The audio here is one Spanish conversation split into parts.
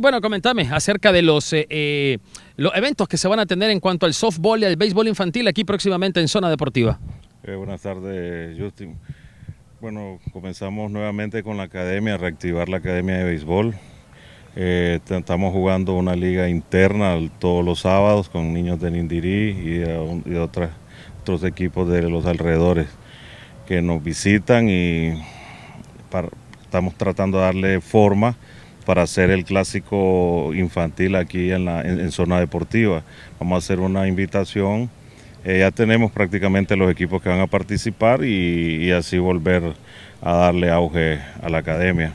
bueno, comentame acerca de los, eh, eh, los eventos que se van a tener en cuanto al softball y al béisbol infantil aquí próximamente en Zona Deportiva. Eh, buenas tardes, Justin. Bueno, comenzamos nuevamente con la academia, reactivar la academia de béisbol. estamos jugando una liga interna todos los sábados con niños del Indirí y, otros equipos de los alrededores que nos visitan y estamos tratando de darle forma para hacer el clásico infantil aquí en, la, zona deportiva. Vamos a hacer una invitación. Eh, ya tenemos prácticamente los equipos que van a participar y, así volver a darle auge a la academia.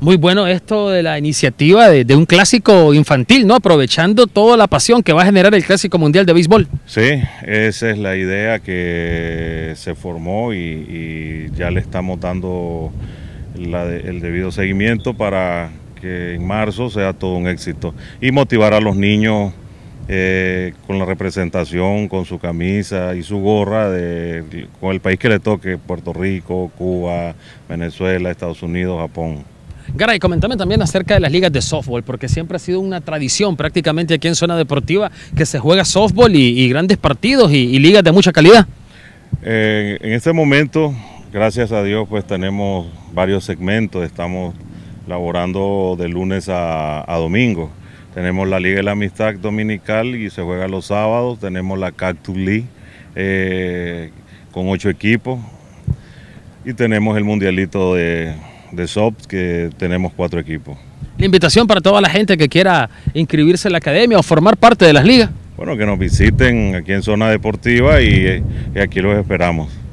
Muy bueno esto de la iniciativa de, un clásico infantil, ¿no? Aprovechando toda la pasión que va a generar el Clásico Mundial de Béisbol. Sí, esa es la idea que se formó y, ya le estamos dando el debido seguimiento para que en marzo sea todo un éxito y motivar a los niños eh, con la representación, con su camisa y su gorra de, con el país que le toque, Puerto Rico, Cuba, Venezuela, Estados Unidos, Japón. Garay, comentame también acerca de las ligas de softball, porque siempre ha sido una tradición prácticamente aquí en zona deportiva que se juega softball y, grandes partidos y, ligas de mucha calidad. Eh, en este momento, gracias a Dios, pues tenemos varios segmentos, estamos laborando de lunes a, domingo. Tenemos la Liga de la Amistad Dominical y se juega los sábados. Tenemos la Cactus League eh, con ocho equipos. Y tenemos el Mundialito de, de que tenemos cuatro equipos. La invitación para toda la gente que quiera inscribirse en la academia o formar parte de las ligas. Bueno, que nos visiten aquí en Zona Deportiva y aquí los esperamos.